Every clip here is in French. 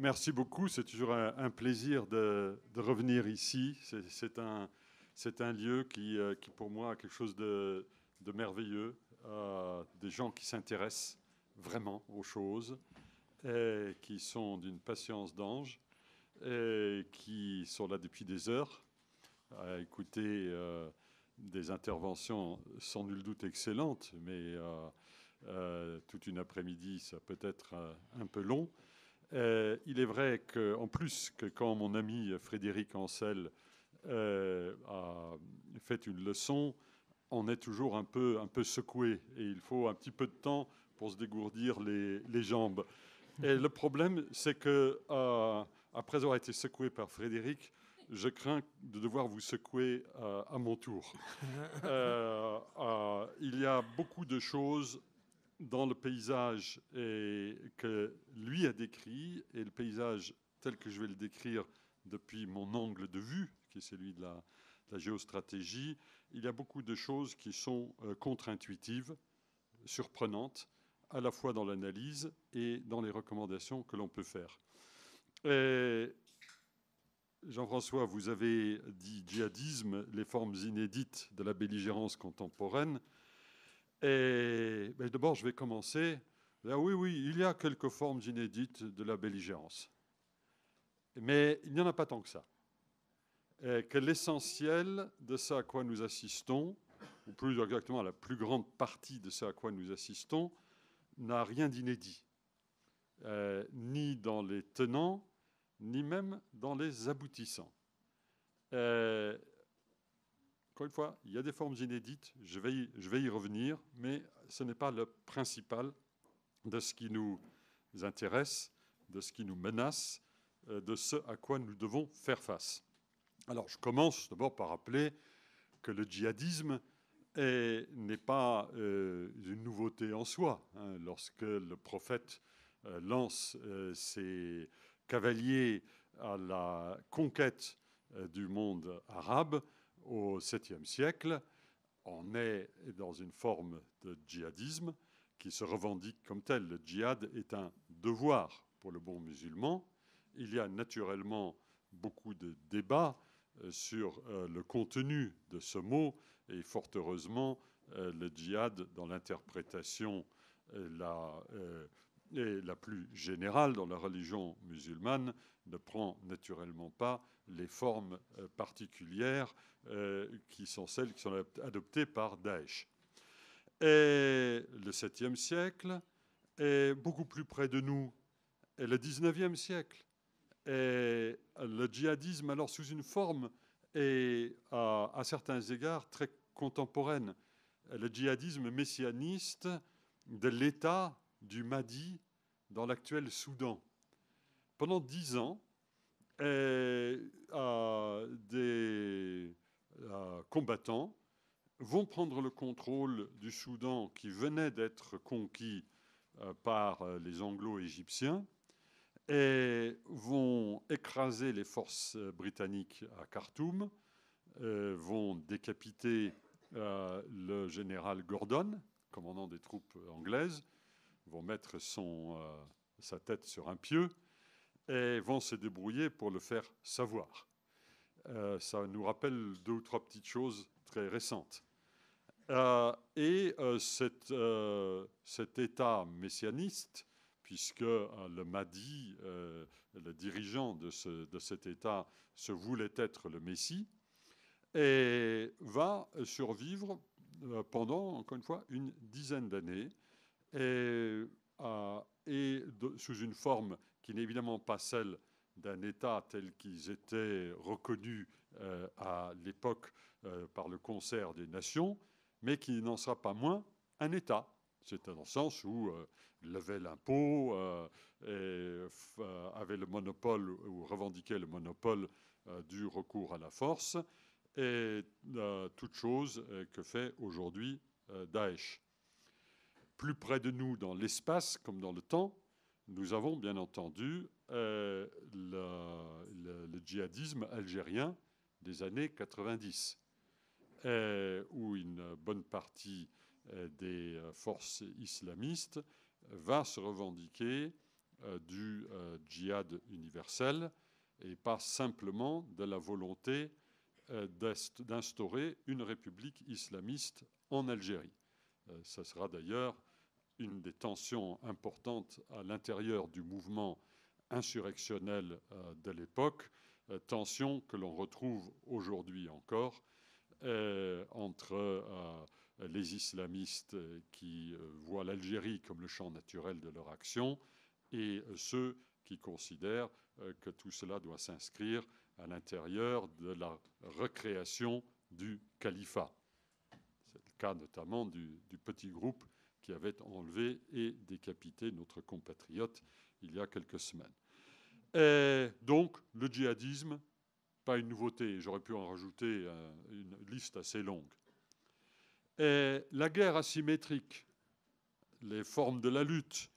Merci beaucoup. C'est toujours un, plaisir de, revenir ici. C'est un, lieu euh, qui, pour moi, a quelque chose de, merveilleux. Euh, des gens qui s'intéressent vraiment aux choses, et qui sont d'une patience d'ange, et qui sont là depuis des heures à écouter euh, des interventions sans nul doute excellentes, mais toute une après-midi, ça peut être un peu long. Euh, il est vrai qu'en plus que quand mon ami Frédéric Ancel euh, a fait une leçon, on est toujours un peu, un peu secoué et il faut un petit peu de temps pour se dégourdir les, les jambes. Et le problème, c'est que euh, après avoir été secoué par Frédéric, je crains de devoir vous secouer à mon tour. il y a beaucoup de choses dans le paysage que lui a décrit, et le paysage tel que je vais le décrire depuis mon angle de vue, qui est celui de la, géostratégie, il y a beaucoup de choses qui sont euh, contre-intuitives, surprenantes, à la fois dans l'analyse et dans les recommandations que l'on peut faire. Jean-François, vous avez dit djihadisme, les formes inédites de la belligérance contemporaine. Et d'abord, je vais commencer. oui, oui, il y a quelques formes inédites de la belligérance. Mais il n'y en a pas tant que ça. que l'essentiel de ce à quoi nous assistons, ou plus exactement la plus grande partie de ce à quoi nous assistons, n'a rien d'inédit, euh, ni dans les tenants, ni même dans les aboutissants. Euh, une fois, il y a des formes inédites, je vais y, revenir, mais ce n'est pas le principal de ce qui nous intéresse, de ce qui nous menace, euh, de ce à quoi nous devons faire face. Alors, je commence d'abord par rappeler que le djihadisme n'est pas euh, une nouveauté en soi. Hein. lorsque le prophète euh, lance ses cavaliers à la conquête du monde arabe, au 7e siècle, on est dans une forme de djihadisme qui se revendique comme tel. Le djihad est un devoir pour le bon musulman. Il y a naturellement beaucoup de débats euh, sur euh, le contenu de ce mot et fort heureusement, euh, le djihad dans l'interprétation la, la plus générale dans la religion musulmane ne prend naturellement pas les formes euh, particulières euh, qui sont celles qui sont adoptées par Daesh. Et le 7e siècle est beaucoup plus près de nous, et le 19e siècle. Et le djihadisme, alors sous une forme et à, à certains égards très contemporaine, le djihadisme messianiste de l'État du Mahdi dans l'actuel Soudan. Pendant dix ans, et des combattants vont prendre le contrôle du Soudan qui venait d'être conquis euh, par euh, les Anglo-Égyptiens et vont écraser les forces euh, britanniques à Khartoum, vont décapiter le général Gordon, commandant des troupes anglaises, vont mettre sa tête sur un pieu et vont se débrouiller pour le faire savoir. Euh, ça nous rappelle deux ou trois petites choses très récentes. Euh, et euh, cet État messianiste, puisque le Mahdi, le dirigeant de, cet État, se voulait être le Messie, et va survivre pendant, encore une fois, une dizaine d'années, et, et sous une forme qui n'est évidemment pas celle d'un État tel qu'ils étaient reconnus euh, à l'époque euh, par le concert des nations, mais qui n'en sera pas moins un État. C'est dans le sens où euh, levait l'impôt, avait le monopole ou revendiquait le monopole du recours à la force, et toute chose que fait aujourd'hui Daesh. Plus près de nous dans l'espace comme dans le temps, nous avons bien entendu euh, le djihadisme algérien des années 90, euh, où une bonne partie euh, des forces islamistes va se revendiquer du djihad universel et pas simplement de la volonté d'instaurer une république islamiste en Algérie. Ce sera d'ailleurs une des tensions importantes à l'intérieur du mouvement insurrectionnel euh, de l'époque, euh, tension que l'on retrouve aujourd'hui encore euh, entre les islamistes qui voient l'Algérie comme le champ naturel de leur action et ceux qui considèrent que tout cela doit s'inscrire à l'intérieur de la recréation du califat. C'est le cas notamment du, du petit groupe avait enlevé et décapité notre compatriote il y a quelques semaines. Et donc, le djihadisme, pas une nouveauté, j'aurais pu en rajouter euh, une liste assez longue. Et la guerre asymétrique, les formes de la lutte,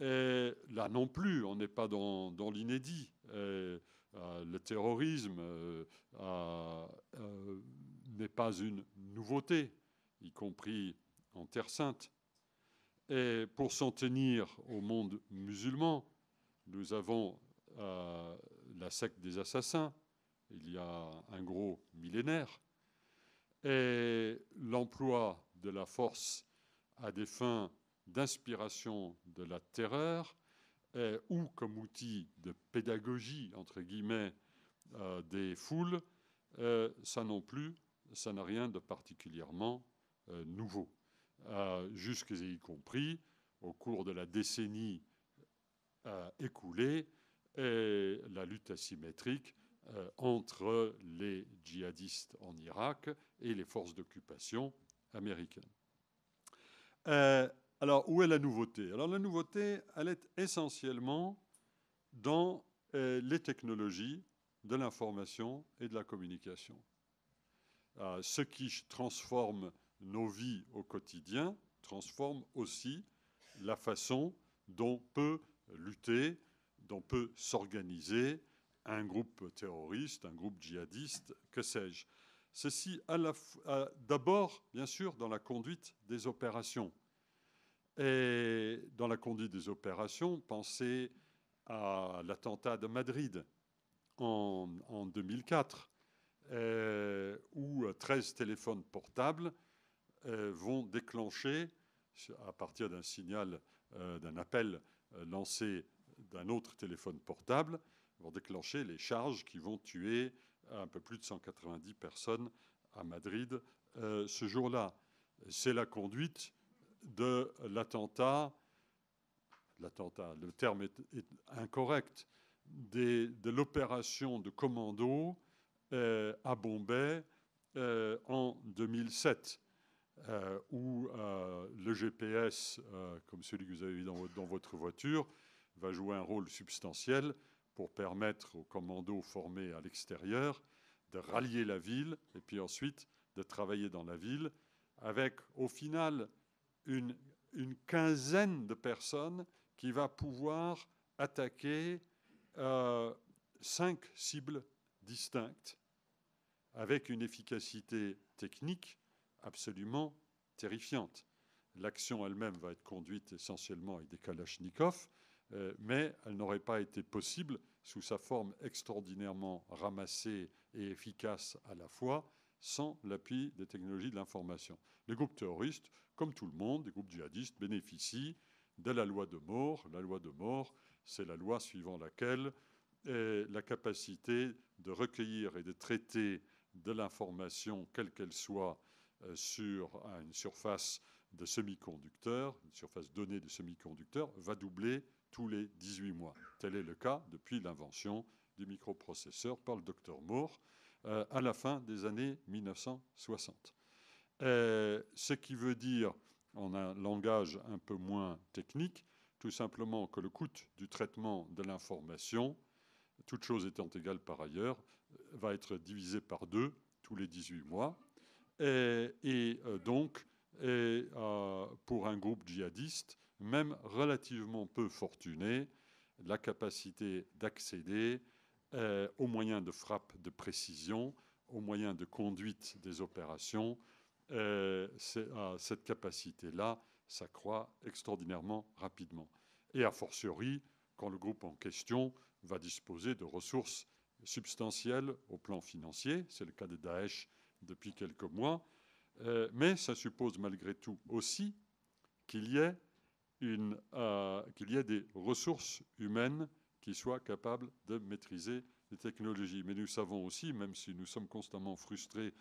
là non plus, on n'est pas dans, l'inédit. Euh, le terrorisme euh, n'est pas une nouveauté, y compris en Terre Sainte. Et pour s'en tenir au monde musulman, nous avons euh, la secte des assassins, il y a un gros millénaire, et l'emploi de la force à des fins d'inspiration de la terreur ou comme outil de pédagogie, entre guillemets, euh, des foules, euh, ça non plus, ça n'a rien de particulièrement nouveau y compris au cours de la décennie écoulée, la lutte asymétrique euh, entre les djihadistes en Irak et les forces d'occupation américaines. Euh, alors, où est la nouveauté Alors, la nouveauté, elle est essentiellement dans euh, les technologies de l'information et de la communication. ce qui transforme nos vies au quotidien transforment aussi la façon dont peut lutter, dont peut s'organiser un groupe terroriste, un groupe djihadiste, que sais-je. Ceci d'abord, bien sûr, dans la conduite des opérations. Et dans la conduite des opérations, pensez à l'attentat de Madrid en, 2004, euh, où 13 téléphones portables euh, vont déclencher, à partir d'un signal, euh, d'un appel euh, lancé d'un autre téléphone portable, vont déclencher les charges qui vont tuer un peu plus de 190 personnes à Madrid ce jour-là. C'est la conduite de l'attentat, l'attentat, le terme est, incorrect, de l'opération de commando à Bombay en 2007. Euh, où euh, le GPS, euh, comme celui que vous avez dans dans votre, voiture, va jouer un rôle substantiel pour permettre aux commandos formés à l'extérieur de rallier la ville et puis ensuite de travailler dans la ville avec au final une, une quinzaine de personnes qui va pouvoir attaquer cinq cibles distinctes avec une efficacité technique absolument terrifiante. L'action elle-même va être conduite essentiellement avec des kalachnikovs, euh, mais elle n'aurait pas été possible sous sa forme extraordinairement ramassée et efficace à la fois sans l'appui des technologies de l'information. Les groupes terroristes, comme tout le monde, les groupes djihadistes, bénéficient de la loi de mort. La loi de mort, c'est la loi suivant laquelle la capacité de recueillir et de traiter de l'information, quelle qu'elle soit, euh, sur une surface de semi-conducteur, une surface donnée de semi-conducteur, va doubler tous les 18 mois. Tel est le cas depuis l'invention du microprocesseur par le docteur Moore euh, à la fin des années 1960. Euh, ce qui veut dire, en un langage un peu moins technique, tout simplement que le coût du traitement de l'information, toute chose étant égale par ailleurs, va être divisé par deux tous les 18 mois, et, euh, donc, euh, pour un groupe djihadiste, même relativement peu fortuné, la capacité d'accéder euh, aux moyens de frappe de précision, aux moyens de conduite des opérations, cette capacité-là s'accroît extraordinairement rapidement. Et a fortiori, quand le groupe en question va disposer de ressources substantielles au plan financier, c'est le cas de Daesh depuis quelques mois, euh, mais ça suppose malgré tout aussi qu'il y, euh, y, ait des ressources humaines qui soient capables de maîtriser les technologies. Mais nous savons aussi, même si nous sommes constamment frustrés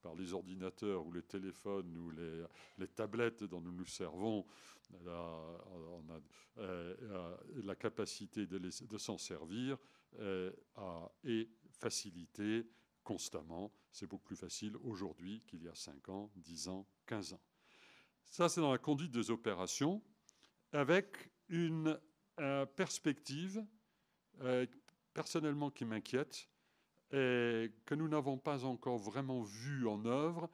par les ordinateurs ou les téléphones ou les, tablettes dont nous nous servons, euh, la, capacité de, s'en servir euh, à, est facilitée constamment. C'est beaucoup plus facile aujourd'hui qu'il y a 5 ans, 10 ans, 15 ans. Ça, c'est dans la conduite des opérations, avec une euh, perspective euh, personnellement qui m'inquiète et que nous n'avons pas encore vraiment vue en œuvre,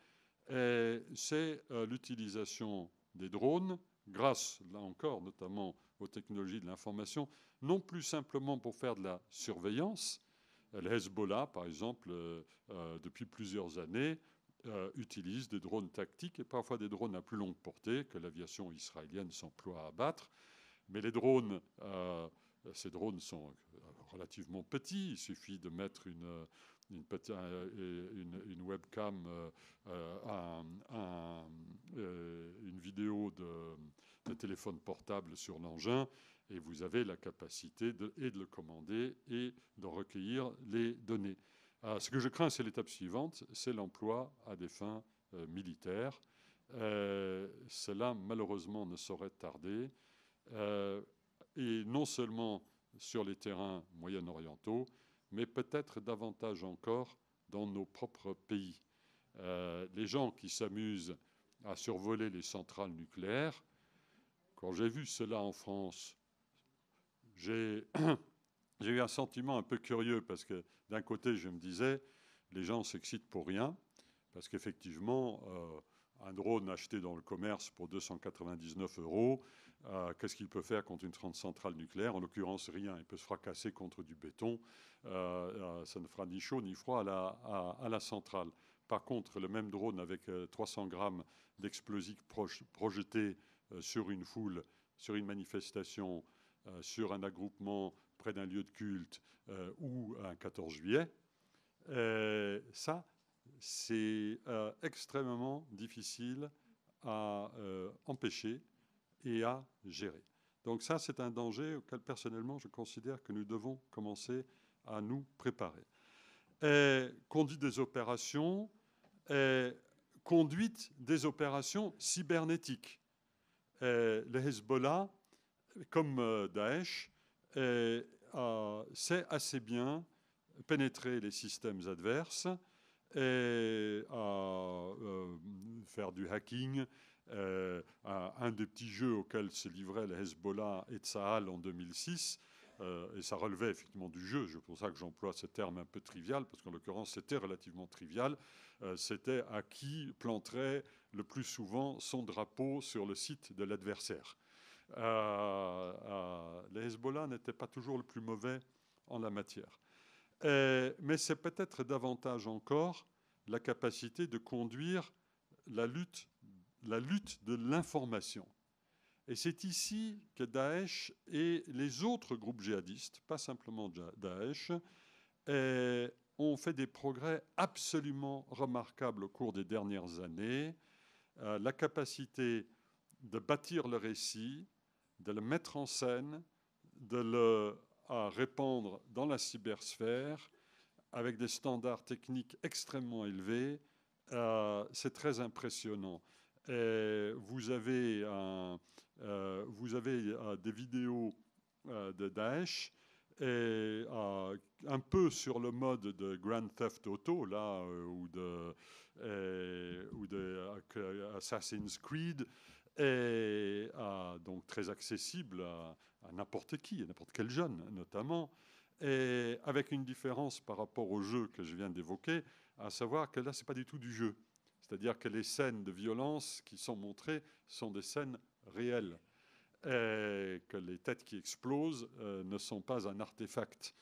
c'est euh, l'utilisation des drones, grâce, là encore, notamment aux technologies de l'information, non plus simplement pour faire de la surveillance, euh, le Hezbollah, par exemple, euh, euh, depuis plusieurs années, utilise des drones tactiques et parfois des drones à plus longue portée que l'aviation israélienne s'emploie à abattre. Mais les drones, ces drones sont relativement petits. Il suffit de mettre une, webcam, une vidéo de téléphone portable sur l'engin et vous avez la capacité de, et de le commander et de recueillir les données. Ah, ce que je crains, c'est l'étape suivante, c'est l'emploi à des fins euh, militaires. Euh, cela, malheureusement, ne saurait tarder. Euh, et non seulement sur les terrains moyen-orientaux, mais peut-être davantage encore dans nos propres pays. les gens qui s'amusent à survoler les centrales nucléaires, quand j'ai vu cela en France j'ai eu un sentiment un peu curieux parce que d'un côté, je me disais, les gens s'excitent pour rien, parce qu'effectivement, euh, un drone acheté dans le commerce pour 299 euros, euh, qu'est-ce qu'il peut faire contre une centrale nucléaire En l'occurrence, rien. Il peut se fracasser contre du béton. Euh, ça ne fera ni chaud ni froid à la, à la centrale. Par contre, le même drone avec 300 grammes d'explosifs projetés sur une foule, sur une manifestation euh, sur un agroupement près d'un lieu de culte euh, ou un 14 juillet. Euh, ça, c'est extrêmement difficile à empêcher et à gérer. Donc ça, c'est un danger auquel personnellement je considère que nous devons commencer à nous préparer. conduite des opérations, conduite des opérations cybernétiques. les Hezbollah comme euh, Daesh, sait euh, assez bien pénétrer les systèmes adverses et euh, faire du hacking. un des petits jeux auxquels se livraient les Hezbollah et Tsahal en 2006, et ça relevait effectivement du jeu, c'est pour ça que j'emploie ce terme un peu trivial, parce qu'en l'occurrence c'était relativement trivial, c'était à qui planterait le plus souvent son drapeau sur le site de l'adversaire. Euh, euh, les Hezbollah n'étaient pas toujours le plus mauvais en la matière. mais c'est peut-être davantage encore la capacité de conduire la lutte, la lutte de l'information. Et c'est ici que Daesh et les autres groupes djihadistes, pas simplement Daesh, ont fait des progrès absolument remarquables au cours des dernières années. Euh, la capacité de bâtir le récit, de le mettre en scène, de le à répandre dans la cybersphère avec des standards techniques extrêmement élevés. Euh, c'est très impressionnant. vous avez, euh, euh, des vidéos de Daesh un peu sur le mode de Grand Theft Auto là ou ou de Assassin's Creed et euh, ah, donc très accessible à, n'importe qui, à n'importe quel jeune notamment, et avec une différence par rapport au jeu que je viens d'évoquer, à savoir que là, ce n'est pas du tout du jeu. C'est-à-dire que les scènes de violence qui sont montrées sont des scènes réelles, et que les têtes qui explosent euh, ne sont pas un artefact.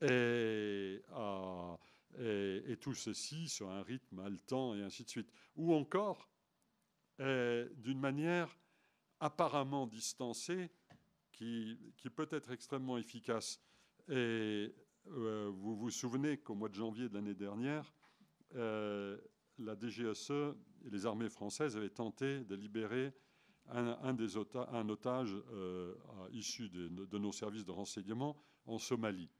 Et, ah, et, et, tout ceci sur un rythme haletant et ainsi de suite. Ou encore, euh, d'une manière apparemment distancée qui, peut être extrêmement efficace. Et euh, vous vous souvenez qu'au mois de janvier de l'année dernière, euh, la DGSE et les armées françaises avaient tenté de libérer un, otage issu de, nos services de renseignement en Somalie.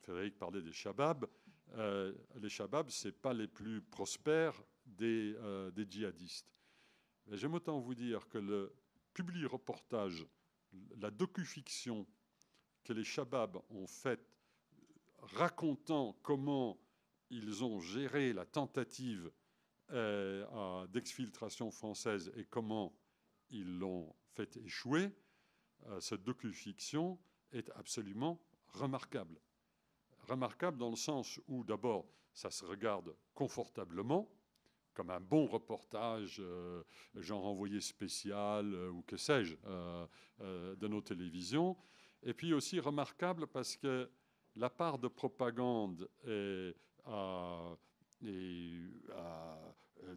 Frédéric parlait des Shabab. les Shabab, ce n'est pas les plus prospères des djihadistes. J'aime autant vous dire que le publi-reportage, la docu-fiction que les Shabab ont faite, racontant comment ils ont géré la tentative euh, d'exfiltration française et comment ils l'ont fait échouer, euh, cette docu-fiction est absolument remarquable. Remarquable dans le sens où, d'abord, ça se regarde confortablement, comme un bon reportage, euh, genre envoyé spécial euh, ou que sais-je, euh, de nos télévisions. Et puis aussi remarquable parce que la part de propagande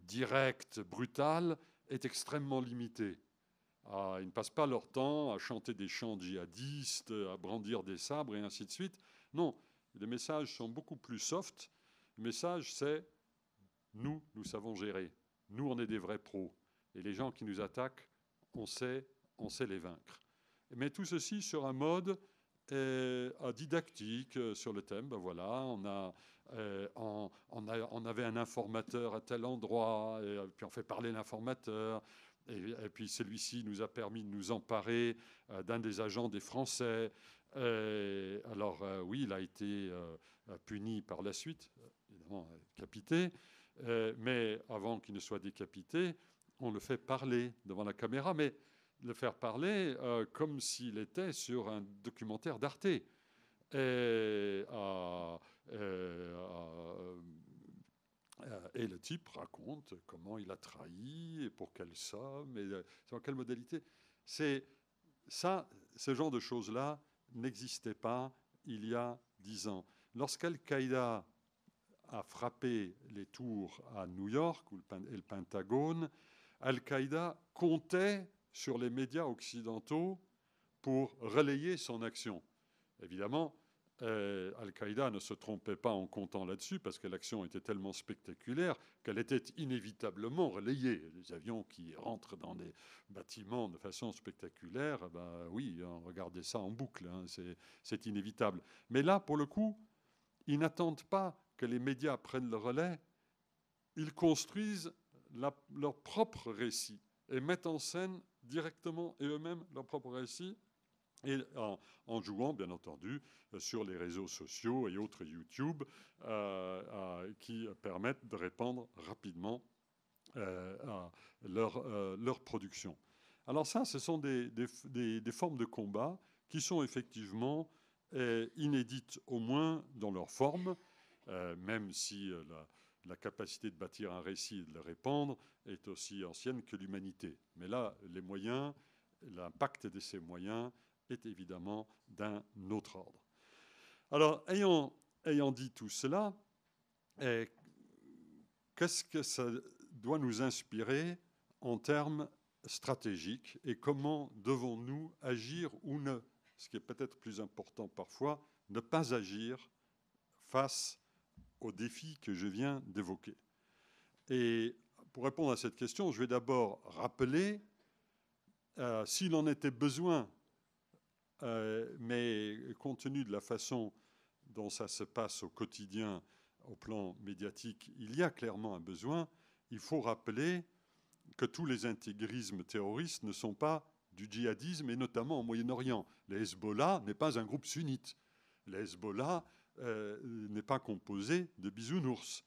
directe, brutale, est extrêmement limitée. Ah, ils ne passent pas leur temps à chanter des chants djihadistes, à brandir des sabres et ainsi de suite. Non, les messages sont beaucoup plus soft. Le message, c'est nous, nous savons gérer. Nous, on est des vrais pros. Et les gens qui nous attaquent, on sait, on sait les vaincre. Mais tout ceci sur un mode euh, didactique euh, sur le thème. Ben voilà, on, euh, on, avait un informateur à tel endroit, puis on fait parler l'informateur. Et, puis celui-ci nous a permis de nous emparer d'un des agents des Français. alors oui, il a été puni par la suite, évidemment capité. Euh, mais avant qu'il ne soit décapité, on le fait parler devant la caméra, mais le faire parler euh, comme s'il était sur un documentaire d'Arte. Euh, et, le type raconte comment il a trahi, et pour quelle somme, et sur quelle modalité. C'est ça, ce genre de choses-là n'existait pas il y a dix ans. Lorsqu'Al-Qaïda a frappé les tours à New York et le Pentagone, Al-Qaïda comptait sur les médias occidentaux pour relayer son action. Évidemment, euh, Al-Qaïda ne se trompait pas en comptant là-dessus, parce que l'action était tellement spectaculaire qu'elle était inévitablement relayée. Les avions qui rentrent dans des bâtiments de façon spectaculaire, eh ben oui, on hein, regardait ça en boucle, hein, c'est inévitable. Mais là, pour le coup, ils n'attendent pas que les médias prennent le relais, ils construisent leur propre récit et mettent en scène directement et eux-mêmes leur propre récit et en, jouant, bien entendu, euh, sur les réseaux sociaux et autres YouTube euh, euh, qui permettent de répandre rapidement leur, production. Alors ça, ce sont des formes de combat qui sont effectivement inédites, au moins dans leur forme, euh, même si euh, la, capacité de bâtir un récit et de le répandre est aussi ancienne que l'humanité. Mais là, les moyens, l'impact de ces moyens est évidemment d'un autre ordre. Alors, ayant, dit tout cela, eh, qu'est-ce que ça doit nous inspirer en termes stratégiques et comment devons-nous agir ou ne, ce qui est peut-être plus important parfois, ne pas agir face aux défis que je viens d'évoquer. Et pour répondre à cette question, je vais d'abord rappeler, euh, s'il en était besoin, euh, mais compte tenu de la façon dont ça se passe au quotidien, au plan médiatique, il y a clairement un besoin. Il faut rappeler que tous les intégrismes terroristes ne sont pas du djihadisme, et notamment au Moyen-Orient. Le Hezbollah n'est pas un groupe sunnite. Le Hezbollah euh, n'est pas composé de bisounours.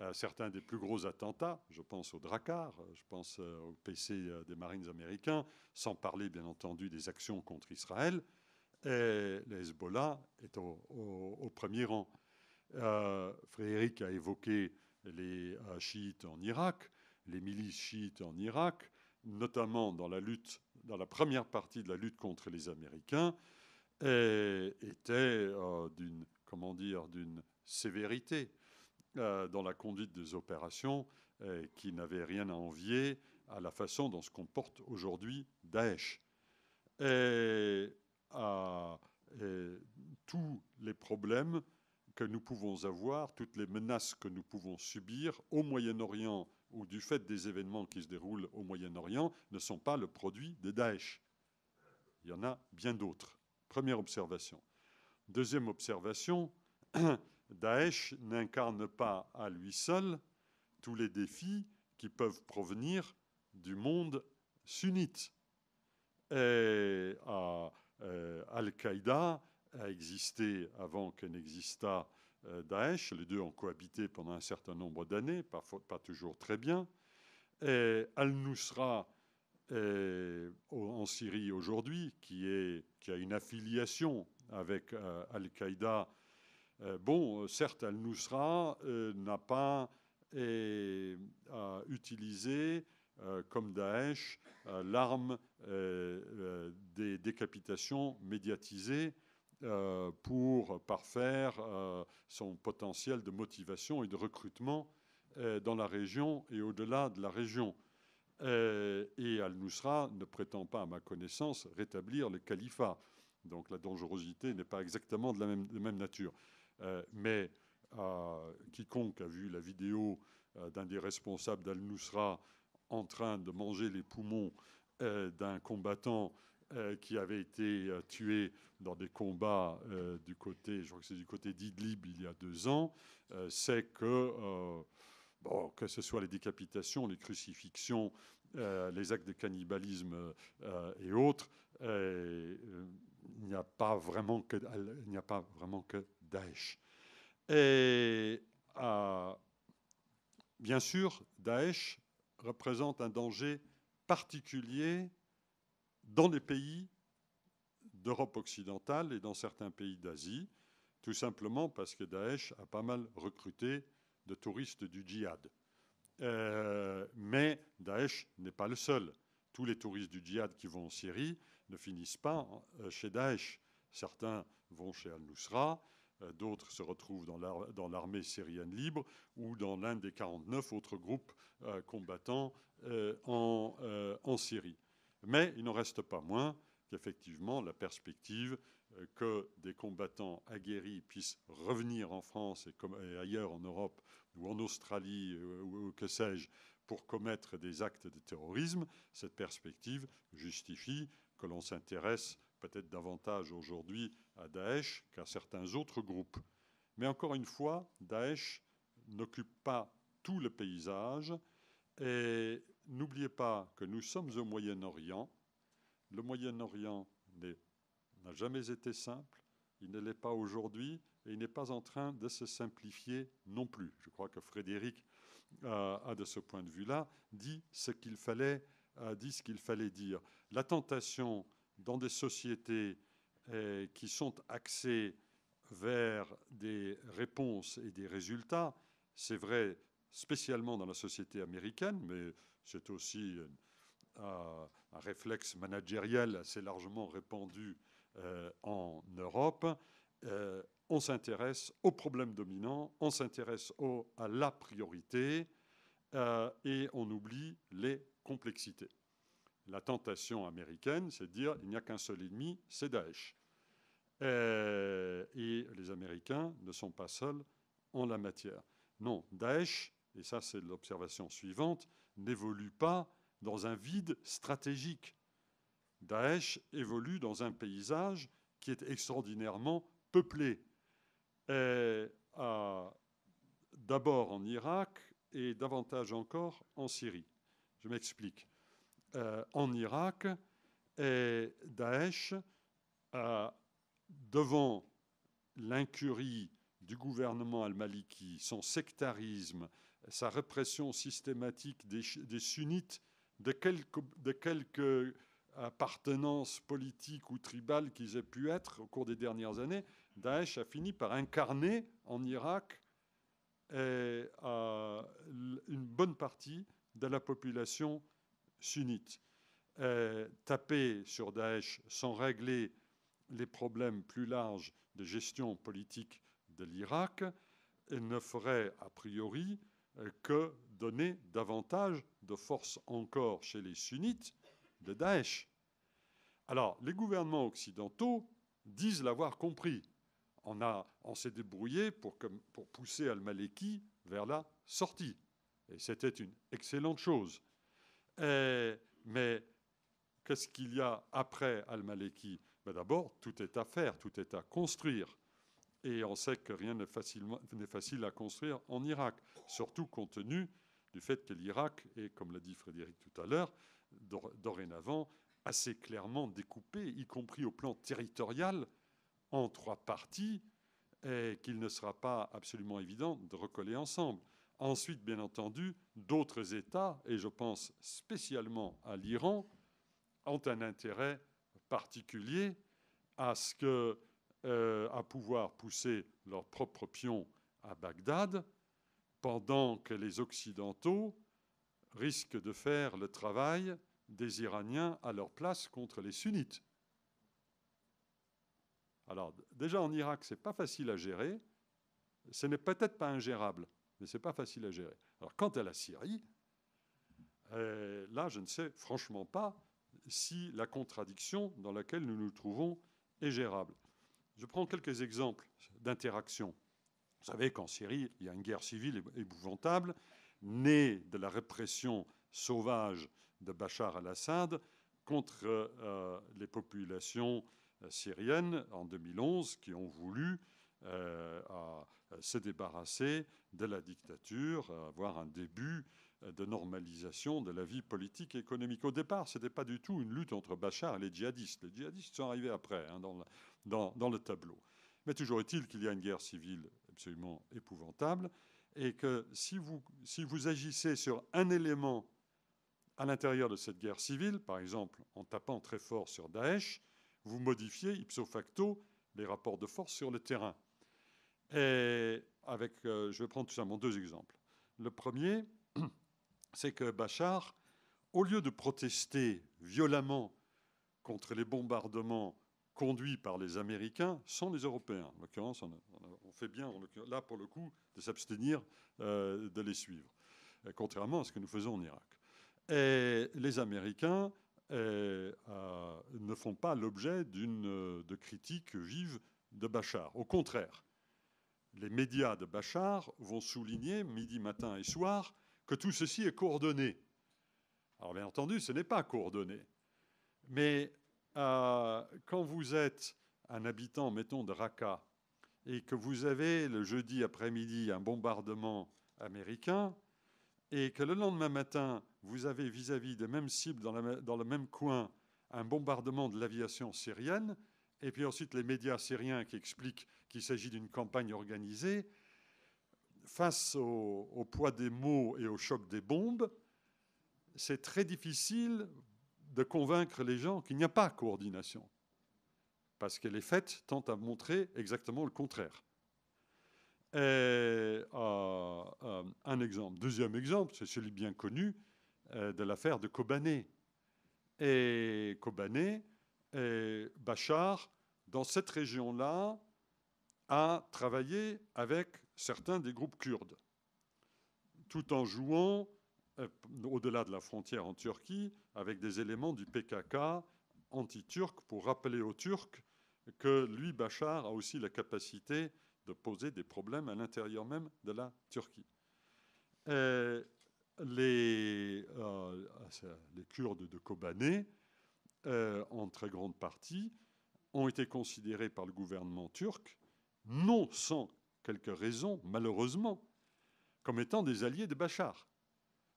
Euh, certains des plus gros attentats, je pense au Drakkar, euh, je pense au PC des Marines américains, sans parler bien entendu des actions contre Israël, et est au, premier rang. Frédéric a évoqué les chiites en Irak, les milices chiites en Irak, notamment dans la lutte, dans la première partie de la lutte contre les Américains, et étaient d'une comment dire, d'une sévérité euh, dans la conduite des opérations euh, qui n'avait rien à envier à la façon dont se comporte aujourd'hui Daesh. Et, à tous les problèmes que nous pouvons avoir, toutes les menaces que nous pouvons subir au Moyen-Orient ou du fait des événements qui se déroulent au Moyen-Orient ne sont pas le produit de Daesh. Il y en a bien d'autres. Première observation. Deuxième observation, Daesh n'incarne pas à lui seul tous les défis qui peuvent provenir du monde sunnite. Euh, Al-Qaïda a existé avant qu'elle n'exista, euh, Daesh. Les deux ont cohabité pendant un certain nombre d'années, pas, pas toujours très bien. Al-Nusra euh, en Syrie aujourd'hui, qui a une affiliation avec euh, Al-Qaïda. Euh, bon, euh, certes, Al-Nusra n'a pas utilisé, comme Daesh, l'arme des décapitations médiatisées pour parfaire son potentiel de motivation et de recrutement dans la région et au-delà de la région. Et Al-Nusra ne prétend pas, à ma connaissance, rétablir le califat. Donc la dangerosité n'est pas exactement de la même, même nature. Euh, mais euh, quiconque a vu la vidéo euh, d'un des responsables d'Al-Nusra en train de manger les poumons d'un combattant qui avait été tué dans des combats du côté, je crois que c'est du côté d'Idlib il y a deux ans, sait que Bon, que ce soit les décapitations, les crucifixions, les actes de cannibalisme et autres, euh, il n'y a pas vraiment que, Daesh. Et euh, bien sûr, Daesh représente un danger particulier dans les pays d'Europe occidentale et dans certains pays d'Asie, tout simplement parce que Daesh a pas mal recruté de touristes du djihad. Euh, mais Daesh n'est pas le seul. Tous les touristes du djihad qui vont en Syrie ne finissent pas euh, chez Daesh. Certains vont chez Al-Nusra, euh, d'autres se retrouvent dans l'armée syrienne libre ou dans l'un des 49 autres groupes euh, combattants en, Syrie. Mais il n'en reste pas moins qu'effectivement la perspective que des combattants aguerris puissent revenir en France et, ailleurs en Europe ou en Australie ou que sais-je pour commettre des actes de terrorisme, cette perspective justifie que l'on s'intéresse peut-être davantage aujourd'hui à Daesh qu'à certains autres groupes. Mais encore une fois, Daesh n'occupe pas tout le paysage et n'oubliez pas que nous sommes au Moyen-Orient. Le Moyen-Orient n'a jamais été simple, il ne l'est pas aujourd'hui et il n'est pas en train de se simplifier non plus. Je crois que Frédéric euh, a de ce point de vue-là dit ce qu'il fallait, euh, dit ce qu'il fallait dire la tentation dans des sociétés euh, qui sont axées vers des réponses et des résultats, c'est vrai spécialement dans la société américaine, mais c'est aussi euh, un réflexe managériel assez largement répandu euh, en Europe. on s'intéresse aux problèmes dominants, on s'intéresse à la priorité et on oublie les complexités la tentation américaine, c'est de dire il n'y a qu'un seul ennemi, c'est Daesh. Et, euh, et les Américains ne sont pas seuls en la matière. Non, Daesh, et ça c'est l'observation suivante, n'évolue pas dans un vide stratégique. Daesh évolue dans un paysage qui est extraordinairement peuplé. Euh, d'abord en Irak et davantage encore en Syrie. Je m'explique. Euh, en Irak et Daesh, euh, devant l'incurie du gouvernement al-Maliki, son sectarisme, sa répression systématique des, sunnites, de quelques appartenances politiques ou tribales qu'ils aient pu être au cours des dernières années, Daesh a fini par incarner en Irak une bonne partie de la population sunnites euh, taper sur Daesh sans régler les problèmes plus larges de gestion politique de l'Irak ne ferait a priori euh, que donner davantage de force encore chez les sunnites de Daesh. Alors, les gouvernements occidentaux disent l'avoir compris. On, s'est débrouillé pour, pour pousser Al-Maliki vers la sortie. Et c'était une excellente chose. Eh, mais qu'est-ce qu'il y a après Al-Maliki ben, D'abord, tout est à faire, tout est à construire. Et on sait que rien n'est facile à construire en Irak, surtout compte tenu du fait que l'Irak est, comme l'a dit Frédéric tout à l'heure, dorénavant assez clairement découpé, y compris au plan territorial, en trois parties, et qu'il ne sera pas absolument évident de recoller ensemble. Ensuite, bien entendu, d'autres États, et je pense spécialement à l'Iran, ont un intérêt particulier à, ce euh, pouvoir pousser leur propre pion à Bagdad, pendant que les Occidentaux risquent de faire le travail des Iraniens à leur place contre les sunnites. Alors déjà en Irak, ce n'est pas facile à gérer, ce n'est peut-être pas ingérable mais ce n'est pas facile à gérer. Alors quant à la Syrie, euh, là, je ne sais franchement pas si la contradiction dans laquelle nous nous trouvons est gérable. Je prends quelques exemples d'interaction. Vous savez qu'en Syrie, il y a une guerre civile épouvantable, née de la répression sauvage de Bachar al-Assad contre euh, les populations euh, syriennes en 2011 qui ont voulu, euh, se débarrasser de la dictature, euh, avoir un début euh, de normalisation de la vie politique et économique. Au départ, ce n'était pas du tout une lutte entre Bachar et les djihadistes. Les djihadistes sont arrivés après hein, dans, le, tableau. Mais toujours est-il qu'il y a une guerre civile absolument épouvantable et que si vous, si vous agissez sur un élément à l'intérieur de cette guerre civile, par exemple en tapant très fort sur Daesh, vous modifiez ipso facto les rapports de force sur le terrain avec, euh, je vais prendre tout simplement deux exemples. Le premier, c'est que Bachar, au lieu de protester violemment contre les bombardements conduits par les Américains, sont les Européens. En l'occurrence, on, fait bien, là pour le coup, de s'abstenir euh, de les suivre, euh, contrairement à ce que nous faisons en Irak. Et les Américains ne font pas l'objet de critiques vives de Bachar. Au contraire, les médias de Bachar vont souligner, midi, matin et soir, que tout ceci est coordonné. Alors bien entendu, ce n'est pas coordonné. Mais euh, quand vous êtes un habitant, mettons, de Raqqa, et que vous avez le jeudi après-midi un bombardement américain, et que le lendemain matin, vous avez vis-à-vis des mêmes cibles dans le même coin un bombardement de l'aviation syrienne, et puis ensuite les médias syriens qui expliquent qu'il s'agit d'une campagne organisée, face au, poids des mots et au choc des bombes, c'est très difficile de convaincre les gens qu'il n'y a pas coordination, parce que les faits tentent à montrer exactement le contraire. Euh, euh, un exemple. Deuxième exemple, c'est celui bien connu euh, de l'affaire de Kobané. Et Kobané, et Bachar, dans cette région-là, a travaillé avec certains des groupes kurdes, tout en jouant euh, au-delà de la frontière en Turquie avec des éléments du PKK anti-turc pour rappeler aux Turcs que lui, Bachar, a aussi la capacité de poser des problèmes à l'intérieur même de la Turquie. Euh, les Kurdes de Kobané euh, en très grande partie, ont été considérés par le gouvernement turc, non sans quelques raisons, malheureusement, comme étant des alliés de Bachar.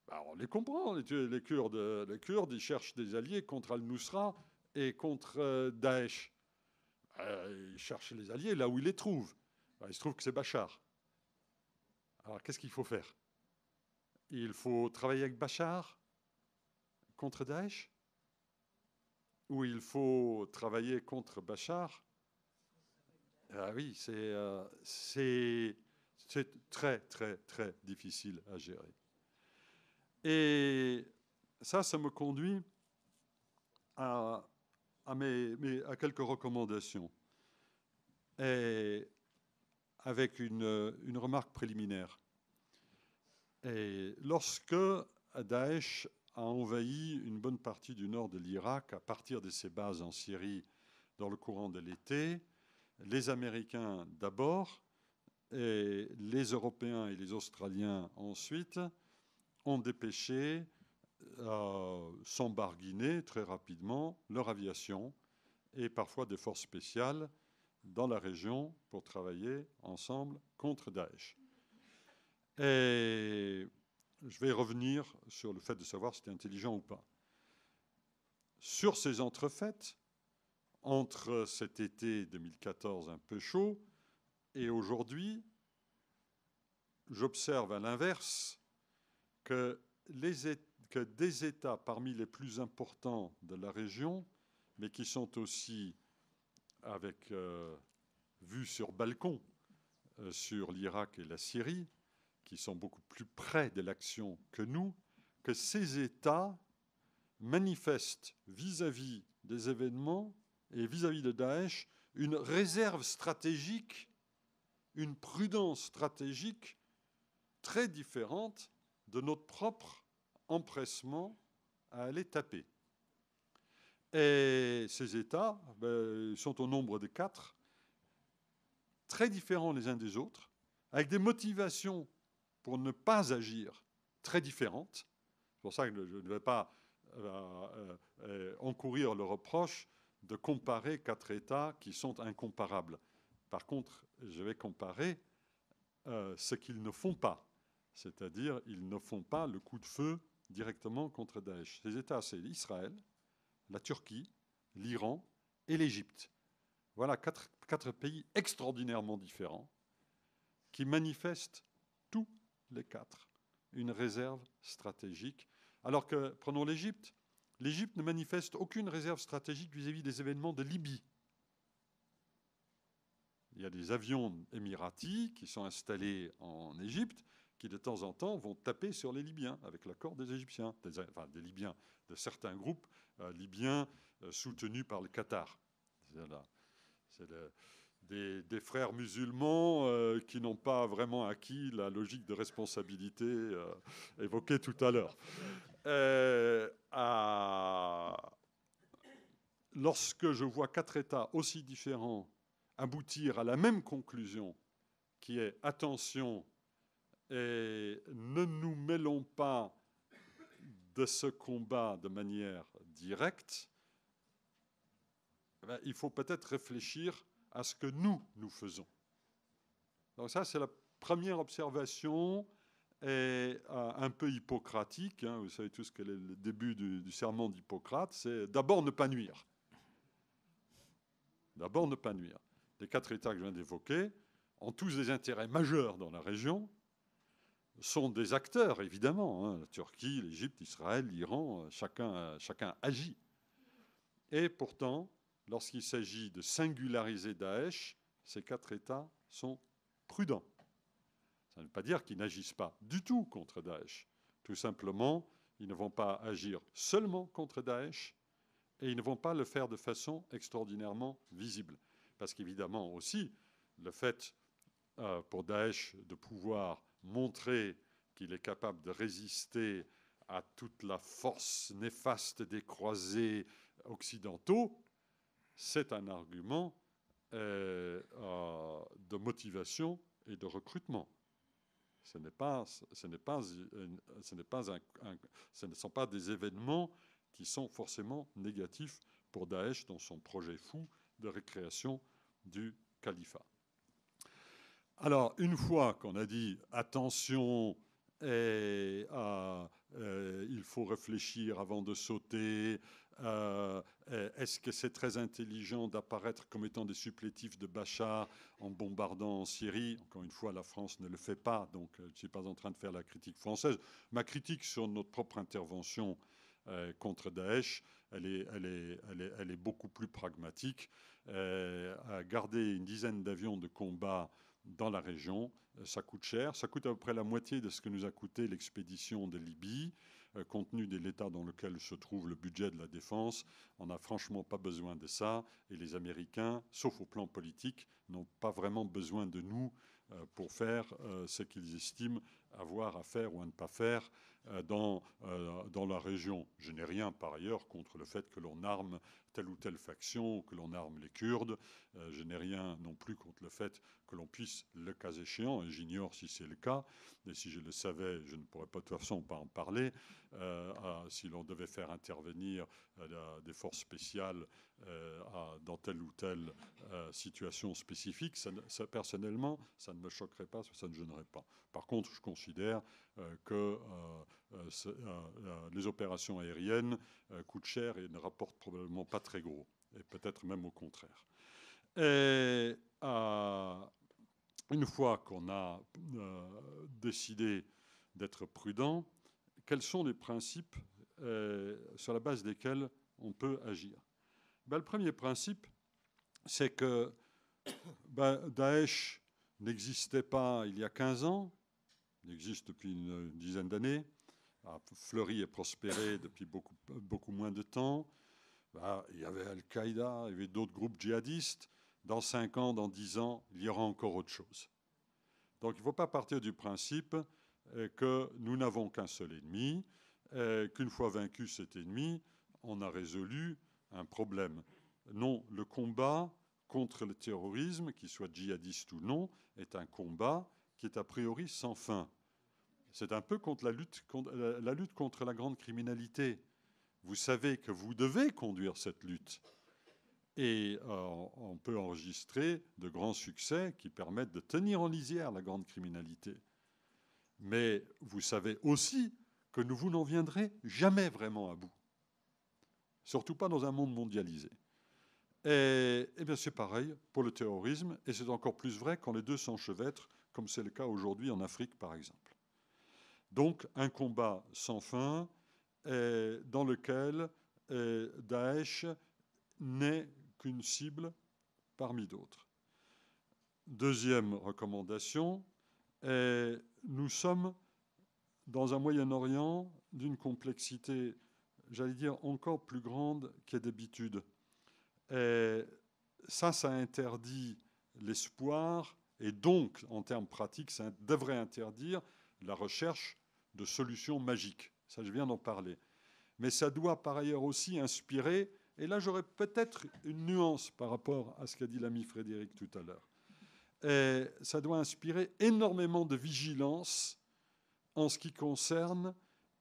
Bah, on les comprend, les, Kurdes. Euh, les Kurdes, ils cherchent des alliés contre Al-Nusra et contre euh, Daesh. Bah, ils cherchent les alliés là où ils les trouvent. Bah, il se trouve que c'est Bachar. Alors qu'est-ce qu'il faut faire Il faut travailler avec Bachar contre Daesh où il faut travailler contre Bachar, ah oui, euh, c'est très, très, très difficile à gérer. Et ça, ça me conduit à, à, mes, à quelques recommandations. avec une, remarque préliminaire. Et lorsque Daesh a envahi une bonne partie du nord de l'Irak à partir de ses bases en Syrie dans le courant de l'été. Les Américains d'abord, et les Européens et les Australiens ensuite, ont dépêché, euh, très rapidement, leur aviation et parfois des forces spéciales dans la région pour travailler ensemble contre Daesh. Et je vais revenir sur le fait de savoir si c'était intelligent ou pas. Sur ces entrefaites, entre cet été 2014 un peu chaud et aujourd'hui, j'observe à l'inverse que, des États parmi les plus importants de la région, mais qui sont aussi avec euh, vue sur balcon euh, sur l'Irak et la Syrie, qui sont beaucoup plus près de l'action que nous, que ces États manifestent vis-à-vis des événements et vis-à-vis de Daesh une réserve stratégique, une prudence stratégique très différente de notre propre empressement à aller taper. Et ces États ben, sont au nombre de quatre, très différents les uns des autres, avec des motivations pour ne pas agir très différentes. C'est pour ça que je ne vais pas euh, euh, euh, encourir le reproche de comparer quatre États qui sont incomparables. Par contre, je vais comparer ce qu'ils ne font pas, c'est-à-dire ils ne font pas le coup de feu directement contre Daesh. Ces États, c'est Israël, la Turquie, l'Iran et l'Égypte. Voilà quatre, pays extraordinairement différents qui manifestent tout les quatre. Une réserve stratégique. Alors que, prenons l'Égypte, l'Égypte ne manifeste aucune réserve stratégique vis-à-vis des événements de Libye. Il y a des avions émiratis qui sont installés en Égypte qui de temps en temps vont taper sur les Libyens avec l'accord des Égyptiens, des, Libyens, de certains groupes euh, libyens euh, soutenus par le Qatar. C'est des, frères musulmans euh, qui n'ont pas vraiment acquis la logique de responsabilité euh, évoquée tout à l'heure. Euh, lorsque je vois quatre États aussi différents aboutir à la même conclusion, qui est attention et ne nous mêlons pas de ce combat de manière directe, eh ben, il faut peut-être réfléchir à ce que nous, nous faisons. Donc ça, c'est la première observation est euh, un peu hippocratique. Hein. vous savez tous quel est le début du, serment d'Hippocrate, c'est d'abord ne pas nuire. D'abord ne pas nuire. Les quatre États que je viens d'évoquer ont tous des intérêts majeurs dans la région, sont des acteurs, évidemment. Hein. la Turquie, l'Égypte, Israël, l'Iran, chacun, chacun agit. Et pourtant, lorsqu'il s'agit de singulariser Daesh, ces quatre États sont prudents. Ça ne veut pas dire qu'ils n'agissent pas du tout contre Daesh. Tout simplement, ils ne vont pas agir seulement contre Daesh et ils ne vont pas le faire de façon extraordinairement visible. Parce qu'évidemment aussi, le fait euh, pour Daesh de pouvoir montrer qu'il est capable de résister à toute la force néfaste des croisés occidentaux, c'est un argument euh, de motivation et de recrutement. Ce, pas, ce, pas, ce, pas ce ne sont pas des événements qui sont forcément négatifs pour Daesh dans son projet fou de récréation du califat. Alors, une fois qu'on a dit attention, ah, euh, il faut réfléchir avant de sauter, euh, euh, est-ce que c'est très intelligent d'apparaître comme étant des supplétifs de Bachar en bombardant en Syrie Encore une fois, la France ne le fait pas, donc euh, je ne suis pas en train de faire la critique française. Ma critique sur notre propre intervention contre Daesh, elle est, beaucoup plus pragmatique. garder une dizaine d'avions de combat dans la région, ça coûte cher. Ça coûte à peu près la moitié de ce que nous a coûté l'expédition de Libye. Euh, compte tenu de l'état dans lequel se trouve le budget de la défense, on n'a franchement pas besoin de ça. Et les Américains, sauf au plan politique, n'ont pas vraiment besoin de nous euh, pour faire euh, ce qu'ils estiment avoir à faire ou à ne pas faire dans, dans la région. Je n'ai rien par ailleurs contre le fait que l'on arme telle ou telle faction, que l'on arme les Kurdes. Euh, je n'ai rien non plus contre le fait que l'on puisse, le cas échéant, et j'ignore si c'est le cas, et si je le savais, je ne pourrais pas de toute façon pas en parler, euh, si l'on devait faire intervenir euh, des forces spéciales dans telle ou telle situation spécifique, ça, ça, personnellement, ça ne me choquerait pas, ça ne gênerait pas. Par contre, je considère que les opérations aériennes coûtent cher et ne rapportent probablement pas très gros, et peut-être même au contraire. Et euh, une fois qu'on a euh, décidé d'être prudent, quels sont les principes euh, sur la base desquels on peut agir ben, Le premier principe, c'est que ben, Daesh n'existait pas il y a 15 ans, il existe depuis une, dizaine d'années, a fleuri et prospéré depuis beaucoup moins de temps, bah, il y avait Al-Qaïda, il y avait d'autres groupes djihadistes. Dans 5 ans, dans 10 ans, il y aura encore autre chose. Donc il ne faut pas partir du principe euh, que nous n'avons qu'un seul ennemi, euh, qu'une fois vaincu cet ennemi, on a résolu un problème. Non, le combat contre le terrorisme, qu'il soit djihadiste ou non, est un combat qui est a priori sans fin. C'est un peu contre la lutte, contre la lutte contre la grande criminalité vous savez que vous devez conduire cette lutte. Et euh, on peut enregistrer de grands succès qui permettent de tenir en lisière la grande criminalité. Mais vous savez aussi que nous vous n'en viendrez jamais vraiment à bout. Surtout pas dans un monde mondialisé. Et, et eh bien c'est pareil pour le terrorisme, et c'est encore plus vrai quand les deux s'enchevêtrent, comme c'est le cas aujourd'hui en Afrique par exemple. Donc un combat sans fin, euh, dans lequel euh, Daesh n'est qu'une cible parmi d'autres. Deuxième recommandation, nous sommes dans un Moyen-Orient d'une complexité, j'allais dire, encore plus grande qu'est d'habitude. Ça, ça interdit l'espoir et donc, en termes pratiques, ça devrait interdire la recherche de solutions magiques. Ça, je viens d'en parler. Mais ça doit par ailleurs aussi inspirer, et là j'aurais peut-être une nuance par rapport à ce qu'a dit l'ami Frédéric tout à l'heure, ça doit inspirer énormément de vigilance en ce qui concerne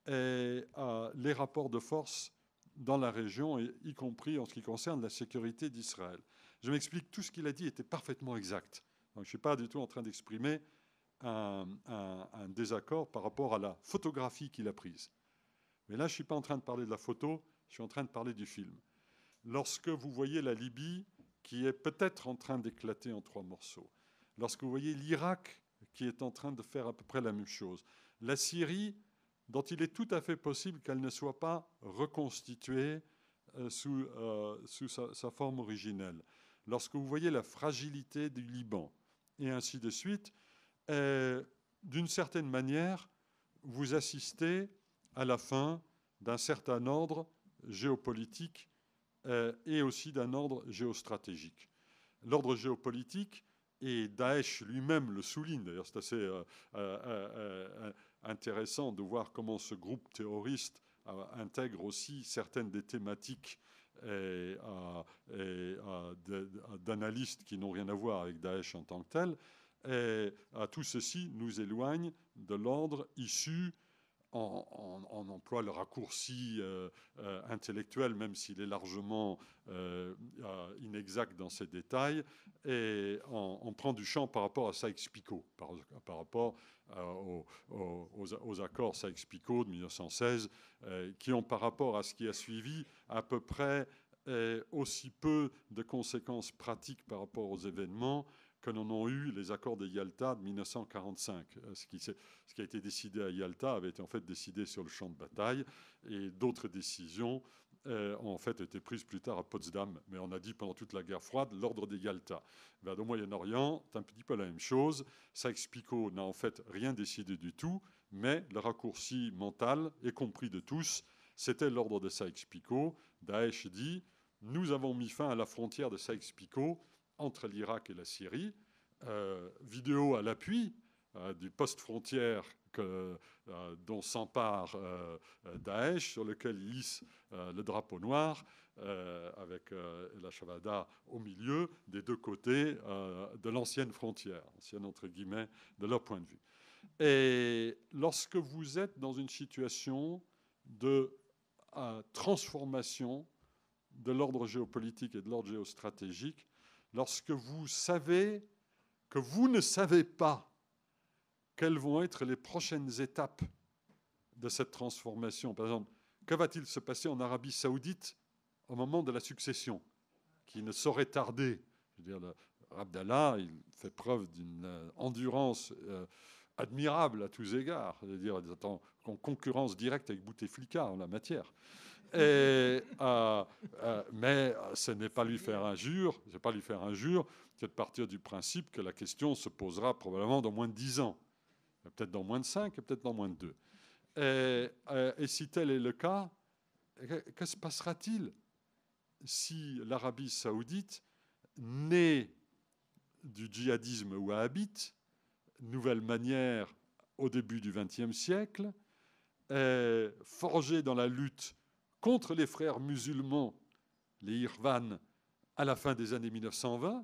les rapports de force dans la région, y compris en ce qui concerne la sécurité d'Israël. Je m'explique, tout ce qu'il a dit était parfaitement exact. je ne suis pas du tout en train d'exprimer un, désaccord par rapport à la photographie qu'il a prise. Mais là, je ne suis pas en train de parler de la photo, je suis en train de parler du film. Lorsque vous voyez la Libye qui est peut-être en train d'éclater en trois morceaux, lorsque vous voyez l'Irak qui est en train de faire à peu près la même chose, la Syrie dont il est tout à fait possible qu'elle ne soit pas reconstituée euh, sous, euh, sa, forme originelle. Lorsque vous voyez la fragilité du Liban, et ainsi de suite, d'une certaine manière, vous assistez à la fin d'un certain ordre géopolitique euh, et aussi d'un ordre géostratégique. L'ordre géopolitique, et Daesh lui-même le souligne, d'ailleurs c'est assez euh, euh, intéressant de voir comment ce groupe terroriste intègre aussi certaines des thématiques d'analystes qui n'ont rien à voir avec Daesh en tant que tel. Et à tout ceci nous éloigne de l'ordre issu en emploi emploie le raccourci euh, euh, intellectuel, même s'il est largement euh, inexact dans ses détails, et on, prend du champ par rapport à Sykes-Picot, par, rapport aux, accords Sykes-Picot de 1916, qui ont par rapport à ce qui a suivi à peu près aussi peu de conséquences pratiques par rapport aux événements que n'en ont eu les accords de Yalta de 1945. Euh, ce qui, a été décidé à Yalta avait été en fait décidé sur le champ de bataille et d'autres décisions euh, ont en fait été prises plus tard à Potsdam. Mais on a dit pendant toute la guerre froide l'ordre de Yalta. au Moyen-Orient, c'est un petit peu la même chose. Sykes-Picot n'a en fait rien décidé du tout, mais le raccourci mental est compris de tous. C'était l'ordre de Sykes-Picot. Daesh dit Nous avons mis fin à la frontière de Sykes-Picot entre l'Irak et la Syrie, euh, vidéo à l'appui euh, du poste frontière que, euh, dont s'empare Daesh, sur lequel il hisse le drapeau noir, avec la Chavada au milieu des deux côtés de l'ancienne frontière, ancienne entre guillemets, de leur point de vue. Et lorsque vous êtes dans une situation de transformation de l'ordre géopolitique et de l'ordre géostratégique, lorsque vous savez que vous ne savez pas quelles vont être les prochaines étapes de cette transformation. Par exemple, que va-t-il se passer en Arabie saoudite au moment de la succession, qui ne saurait tarder Je veux dire, Abdallah, il fait preuve d'une euh, endurance euh, admirable à tous égards, c'est-à-dire en concurrence directe avec Bouteflika en la matière. Euh, euh, mais ce n'est pas lui faire injure, c'est pas lui faire injure de partir du principe que la question se posera probablement dans moins de 10 ans, peut-être dans moins de 5 peut-être dans moins de 2. Euh, et, si tel est le cas, que se passera-t-il si l'Arabie saoudite, née du djihadisme ou nouvelle manière au début du XXe siècle, forgée dans la lutte contre les frères musulmans, les Irvan, à la fin des années 1920,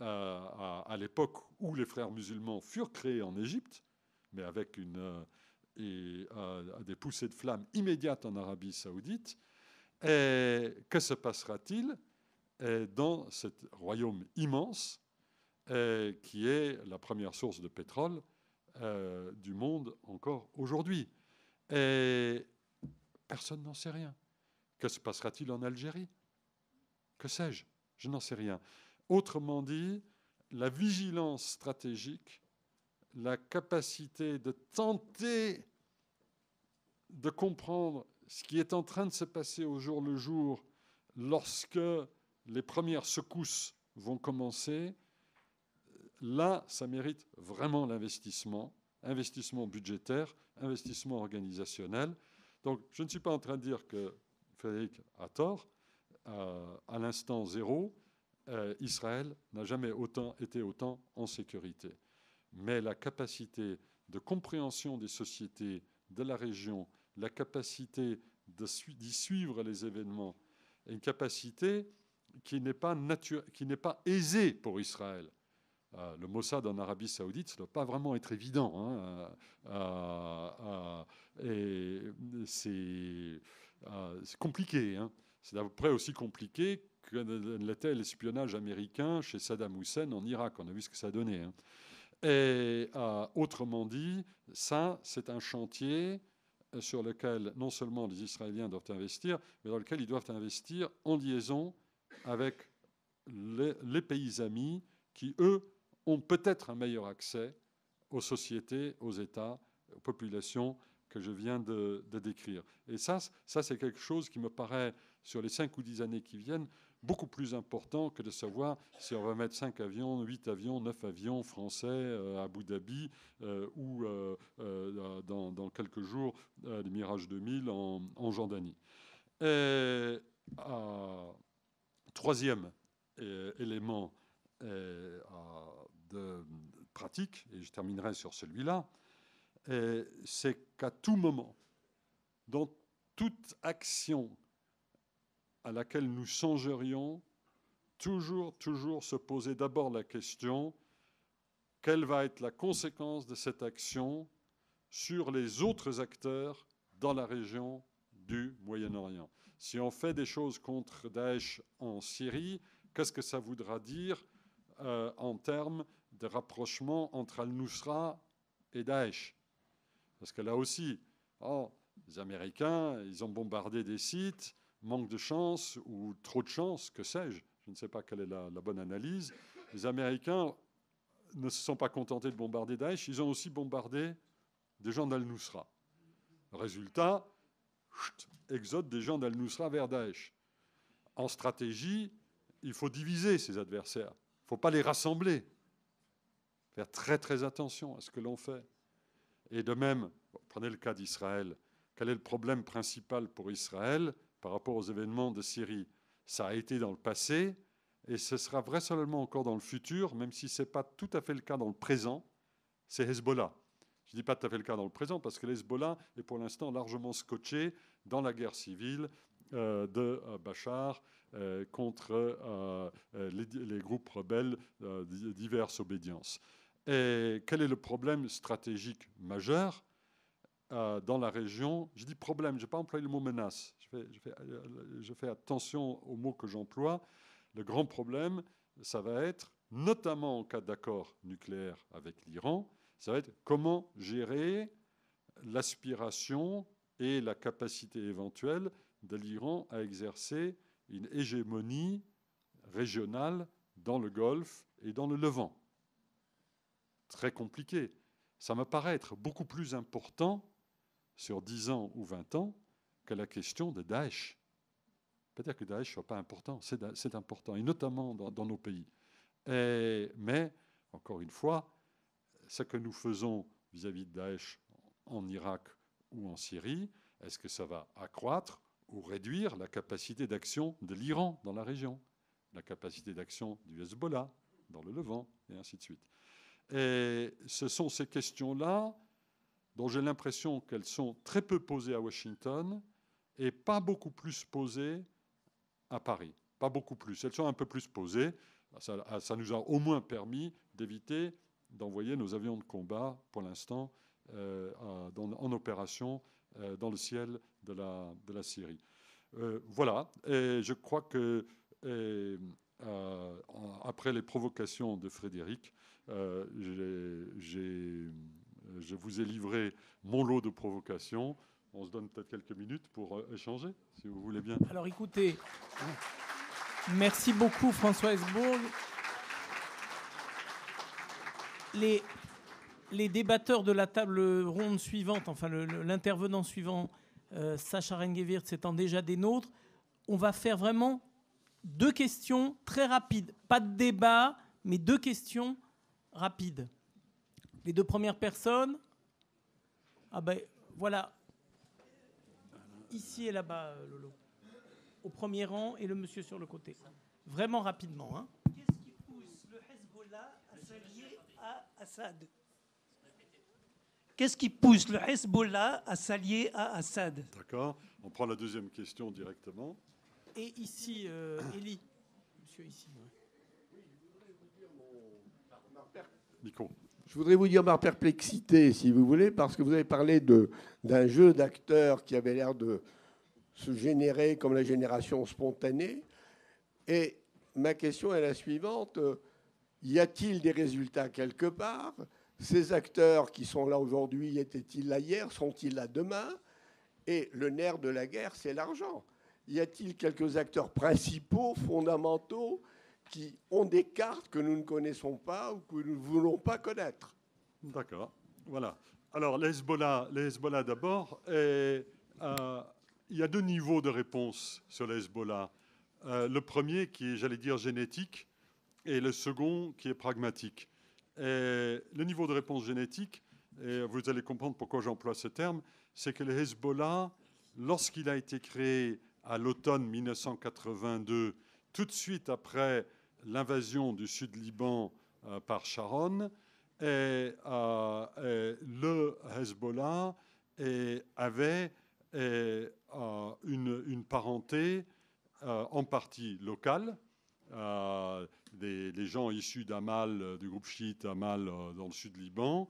euh, à, l'époque où les frères musulmans furent créés en Égypte, mais avec une, euh, et, euh, des poussées de flammes immédiates en Arabie saoudite. que se passera-t-il dans ce royaume immense qui est la première source de pétrole du monde encore aujourd'hui personne n'en sait rien. Que se passera-t-il en Algérie Que sais-je Je, n'en sais rien. Autrement dit, la vigilance stratégique, la capacité de tenter de comprendre ce qui est en train de se passer au jour le jour lorsque les premières secousses vont commencer, là, ça mérite vraiment l'investissement, investissement budgétaire, investissement organisationnel. Donc, je ne suis pas en train de dire que Frédéric a tort, euh, à l'instant zéro, euh, Israël n'a jamais autant, été autant en sécurité. Mais la capacité de compréhension des sociétés de la région, la capacité d'y suivre les événements, une capacité qui n'est pas, pas aisée pour Israël. Euh, le Mossad en Arabie Saoudite, ça ne doit pas vraiment être évident. Hein. et c'est euh, c'est compliqué. Hein. C'est à peu près aussi compliqué que l'était l'espionnage américain chez Saddam Hussein en Irak. On a vu ce que ça donnait. Hein. Et euh, autrement dit, ça, c'est un chantier euh, sur lequel non seulement les Israéliens doivent investir, mais dans lequel ils doivent investir en liaison avec les pays amis qui, eux, ont peut-être un meilleur accès aux sociétés, aux États, aux populations que je viens de, décrire. Et ça, ça c'est quelque chose qui me paraît, sur les 5 ou 10 années qui viennent, beaucoup plus important que de savoir si on va mettre 5 avions, 8 avions, 9 avions français euh, à Abu Dhabi euh, ou euh, dans, quelques jours, les Mirage 2000 en, en Jordanie. troisième élément de pratique, et je terminerai sur celui-là, euh, c'est qu'à tout moment, dans toute action à laquelle nous songerions, toujours, toujours se poser d'abord la question, quelle va être la conséquence de cette action sur les autres acteurs dans la région du Moyen-Orient. Si on fait des choses contre Daesh en Syrie, qu'est-ce que ça voudra dire euh, en termes de rapprochement entre Al-Nusra et Daesh parce que là aussi, oh, les Américains, ils ont bombardé des sites, manque de chance ou trop de chance, que sais-je, je ne sais pas quelle est la, bonne analyse. Les Américains ne se sont pas contentés de bombarder Daesh, ils ont aussi bombardé des gens d'Al-Nusra. Résultat, exode des gens d'Al-Nusra vers Daesh. En stratégie, il faut diviser ses adversaires, il ne faut pas les rassembler. Faire très très attention à ce que l'on fait. Et de même, prenez le cas d'Israël. Quel est le problème principal pour Israël par rapport aux événements de Syrie Ça a été dans le passé et ce sera vraisemblablement encore dans le futur, même si ce n'est pas tout à fait le cas dans le présent. C'est Hezbollah. Je ne dis pas tout à fait le cas dans le présent parce que Hezbollah est pour l'instant largement scotché dans la guerre civile euh, de euh, Bachar euh, contre les, groupes rebelles diverses obédiences. Et quel est le problème stratégique majeur euh, dans la région Je dis problème, je n'ai pas employé le mot menace. Je fais, euh, je fais attention aux mots que j'emploie. Le grand problème, ça va être, notamment en cas d'accord nucléaire avec l'Iran, ça va être comment gérer l'aspiration et la capacité éventuelle de l'Iran à exercer une hégémonie régionale dans le Golfe et dans le Levant très compliqué. Ça me paraît être beaucoup plus important sur 10 ans ou 20 ans que la question de Daesh. Peut-être que Daesh ne soit pas important, c'est important, et notamment dans, nos pays. mais, encore une fois, ce que nous faisons vis-à-vis -vis de Daesh en Irak ou en Syrie, est-ce que ça va accroître ou réduire la capacité d'action de l'Iran dans la région, la capacité d'action du Hezbollah dans le Levant, et ainsi de suite et ce sont ces questions-là dont j'ai l'impression qu'elles sont très peu posées à Washington et pas beaucoup plus posées à Paris. Pas beaucoup plus. Elles sont un peu plus posées. Ça, nous a au moins permis d'éviter d'envoyer nos avions de combat, pour l'instant, euh, en opération euh, dans le ciel de la, Syrie. Euh, voilà. Et je crois que, après les provocations de Frédéric, euh, euh, je vous ai livré mon lot de provocations. On se donne peut-être quelques minutes pour euh, échanger, si vous voulez bien. Alors écoutez, merci beaucoup François Hesbourg. Les, débatteurs de la table ronde suivante, enfin l'intervenant suivant, Sacha Rengewirt, étant déjà des nôtres, on va faire vraiment deux questions très rapides. Pas de débat, mais deux questions rapide. Les deux premières personnes, ah ben voilà, ici et là-bas, euh, Lolo, au premier rang et le monsieur sur le côté. Vraiment rapidement. Hein. Qu'est-ce qui pousse le Hezbollah à s'allier à Assad Qu'est-ce qui pousse le Hezbollah à s'allier à Assad D'accord. On prend la deuxième question directement. Et ici, euh, Elie. monsieur ici. Je voudrais vous dire ma perplexité, si vous voulez, parce que vous avez parlé d'un jeu d'acteurs qui avait l'air de se générer comme la génération spontanée. Et ma question est la suivante. Y a-t-il des résultats quelque part Ces acteurs qui sont là aujourd'hui, étaient-ils là hier sont ils là demain Et le nerf de la guerre, c'est l'argent. Y a-t-il quelques acteurs principaux, fondamentaux, qui ont des cartes que nous ne connaissons pas ou que nous ne voulons pas connaître. D'accord. Voilà. Alors, les Hezbollah, d'abord. Euh, il y a deux niveaux de réponse sur les euh, le premier qui est, j'allais dire, génétique, et le second qui est pragmatique. le niveau de réponse génétique, et vous allez comprendre pourquoi j'emploie ce terme, c'est que le lorsqu'il a été créé à l'automne 1982, tout de suite après l'invasion du sud Liban euh, par Sharon euh, et, le Hezbollah et avait euh, une, parenté en partie locale. Des, les gens issus d'Amal, du groupe chiite Amal dans le sud Liban,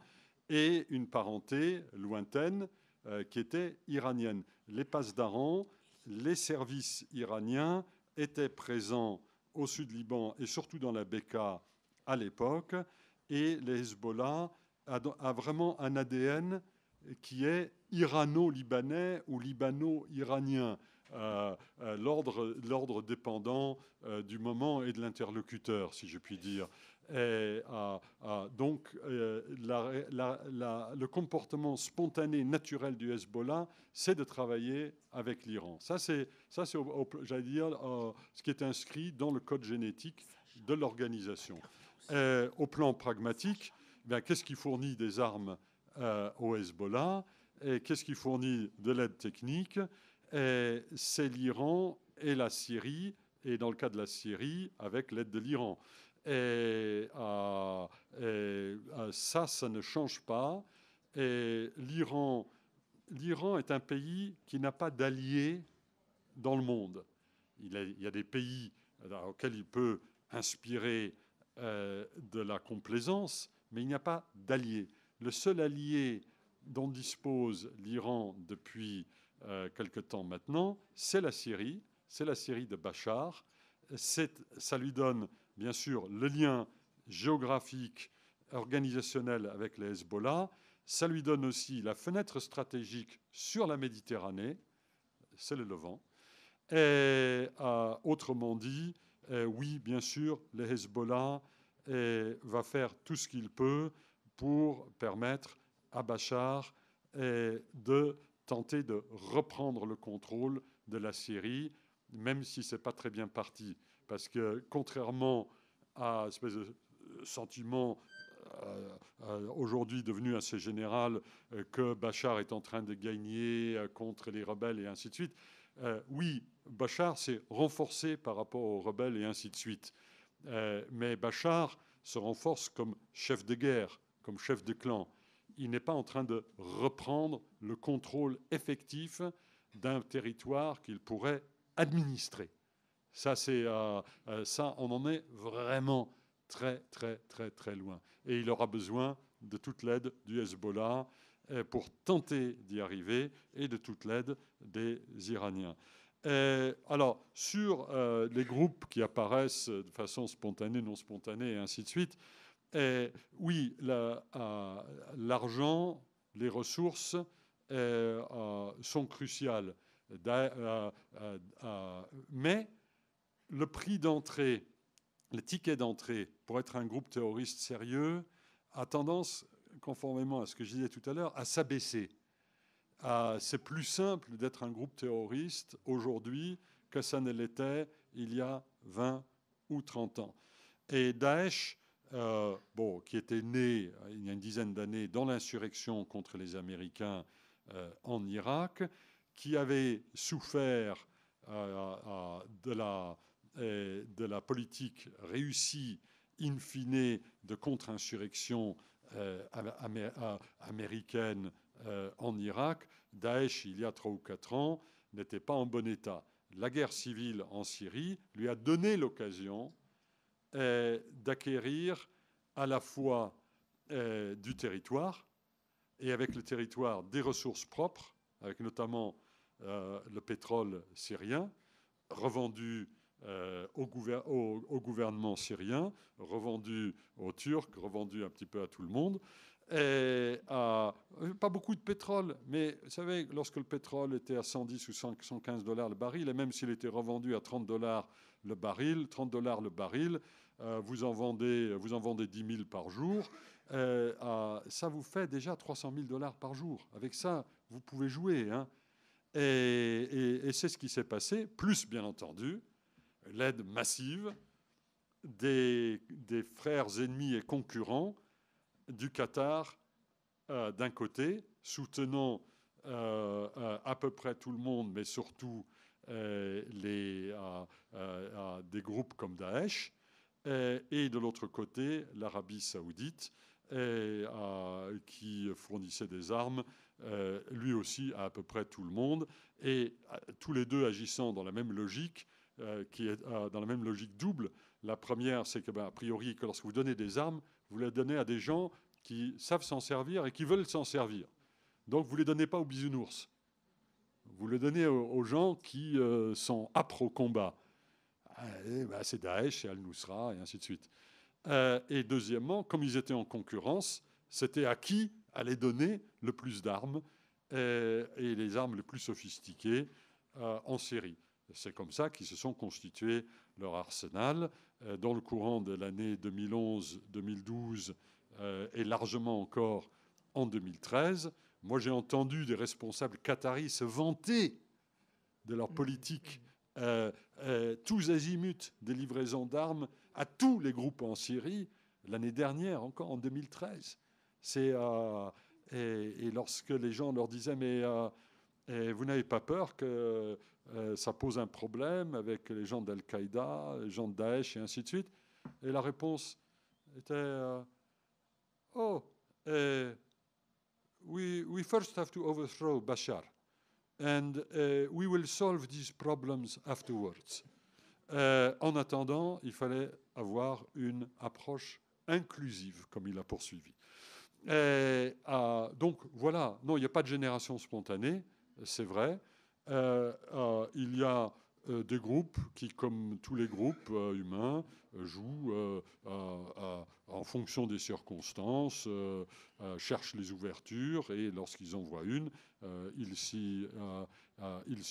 et une parenté lointaine qui était iranienne. Les passes d'Aran, les services iraniens étaient présents au sud Liban et surtout dans la Beka à l'époque. Et les Hezbollah a, vraiment un ADN qui est irano-libanais ou libano-iranien. Euh, euh, l'ordre dépendant euh, du moment et de l'interlocuteur, si je puis dire. Et, euh, donc, euh, le comportement spontané, naturel du Hezbollah, c'est de travailler avec l'Iran. Ça, c'est, ça, c'est j'allais dire, euh, ce qui est inscrit dans le code génétique de l'organisation. au plan pragmatique, ben, qu'est-ce qui fournit des armes au Hezbollah et qu'est-ce qui fournit de l'aide technique C'est l'Iran et la Syrie, et dans le cas de la Syrie, avec l'aide de l'Iran. Et, euh, euh, ça, ça ne change pas. Et l'Iran, l'Iran est un pays qui n'a pas d'alliés dans le monde. Il, y a des pays auxquels il peut inspirer euh, de la complaisance, mais il n'y a pas d'alliés. Le seul allié dont dispose l'Iran depuis euh, quelque temps maintenant, c'est la Syrie, c'est la Syrie de Bachar. ça lui donne bien sûr, le lien géographique, organisationnel avec les Hezbollah. Ça lui donne aussi la fenêtre stratégique sur la Méditerranée, c'est le Levant. Euh, autrement dit, euh, oui, bien sûr, les Hezbollah vont euh, va faire tout ce qu'il peut pour permettre à Bachar de tenter de reprendre le contrôle de la Syrie, même si ce n'est pas très bien parti. Parce que contrairement à espèce euh, sentiment euh, euh, aujourd'hui devenu assez général que Bachar est en train de gagner contre les rebelles et ainsi de suite. oui, Bachar s'est renforcé par rapport aux rebelles et ainsi de suite. mais Bachar se renforce comme chef de guerre, comme chef de clan. Il n'est pas en train de reprendre le contrôle effectif d'un territoire qu'il pourrait administrer. Ça, c'est, euh, euh, ça, on en est vraiment très, très, très, très loin. Et il aura besoin de toute l'aide du Hezbollah euh, pour tenter d'y arriver et de toute l'aide des Iraniens. alors, sur les groupes qui apparaissent de façon spontanée, non spontanée, et ainsi de suite, et oui, l'argent, les ressources sont cruciales. mais le prix d'entrée, le ticket d'entrée pour être un groupe terroriste sérieux a tendance, conformément à ce que je disais tout à l'heure, à s'abaisser. C'est plus simple d'être un groupe terroriste aujourd'hui que ça ne l'était il y a 20 ou 30 ans. Et Daesh, euh, bon, qui était né euh, il y a une dizaine d'années dans l'insurrection contre les Américains euh, en Irak, qui avait souffert de la de la politique réussie in fine de contre-insurrection euh, américaine euh, en Irak, Daesh, il y a trois ou quatre ans, n'était pas en bon état. La guerre civile en Syrie lui a donné l'occasion euh, d'acquérir à la fois du territoire et avec le territoire des ressources propres, avec notamment le pétrole syrien, revendu euh, au, au, gouvernement syrien, revendu aux Turcs, revendu un petit peu à tout le monde. Et euh, pas beaucoup de pétrole, mais vous savez, lorsque le pétrole était à 110 ou 115 dollars le baril, et même s'il était revendu à 30 dollars le baril, 30 dollars le baril, euh, vous, en vendez, vous en vendez 10 000 par jour, ça vous fait déjà 300 000 dollars par jour. Avec ça, vous pouvez jouer. Hein. et c'est ce qui s'est passé, plus bien entendu l'aide massive des, frères ennemis et concurrents du Qatar euh, d'un côté, soutenant euh, euh, à peu près tout le monde, mais surtout des groupes comme Daesh, et de l'autre côté, l'Arabie saoudite, qui fournissait des armes lui aussi à peu près tout le monde, et tous les deux agissant dans la même logique euh, qui est euh, dans la même logique double. La première, c'est que, ben, a priori, que lorsque vous donnez des armes, vous les donnez à des gens qui savent s'en servir et qui veulent s'en servir. Donc vous ne les donnez pas aux bisounours. Vous les donnez aux, gens qui euh, sont âpres au combat. Ben, c'est Daesh, et Al-Nusra, et ainsi de suite. et deuxièmement, comme ils étaient en concurrence, c'était à qui allait donner le plus d'armes et les armes les plus sophistiquées en Syrie. C'est comme ça qu'ils se sont constitués leur arsenal. Euh, dans le courant de l'année 2011-2012 euh, et largement encore en 2013, moi j'ai entendu des responsables qataris se vanter de leur politique euh, tous azimuts des livraisons d'armes à tous les groupes en Syrie l'année dernière, encore en 2013. C'est, et, et, lorsque les gens leur disaient, mais eh, vous n'avez pas peur que euh, ça pose un problème avec les gens d'Al-Qaïda, les gens de Daesh et ainsi de suite. Et la réponse était euh, Oh, nous eh, we, we first have to overthrow Bashar, and eh, we will solve these problems afterwards. Eh, en attendant, il fallait avoir une approche inclusive, comme il a poursuivi. Ah, donc voilà, non, il n'y a pas de génération spontanée, c'est vrai. Euh, euh, il y a euh, des groupes qui, comme tous les groupes humains, jouent en fonction des circonstances, cherchent les ouvertures et lorsqu'ils en voient une, ils s'y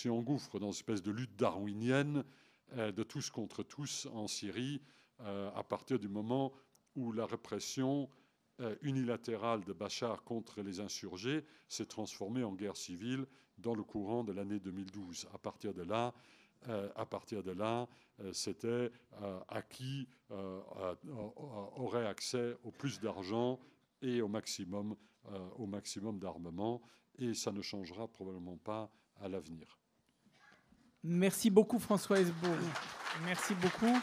engouffrent dans une espèce de lutte darwinienne de tous contre tous en Syrie à partir du moment où la répression unilatérale de Bachar contre les insurgés s'est transformée en guerre civile dans le courant de l'année 2012. À partir de là, euh, à partir de là, euh, c'était euh, à qui aurait accès au plus d'argent et au maximum, au maximum d'armement. Et ça ne changera probablement pas à l'avenir. Merci beaucoup François Hesbourg. Merci beaucoup.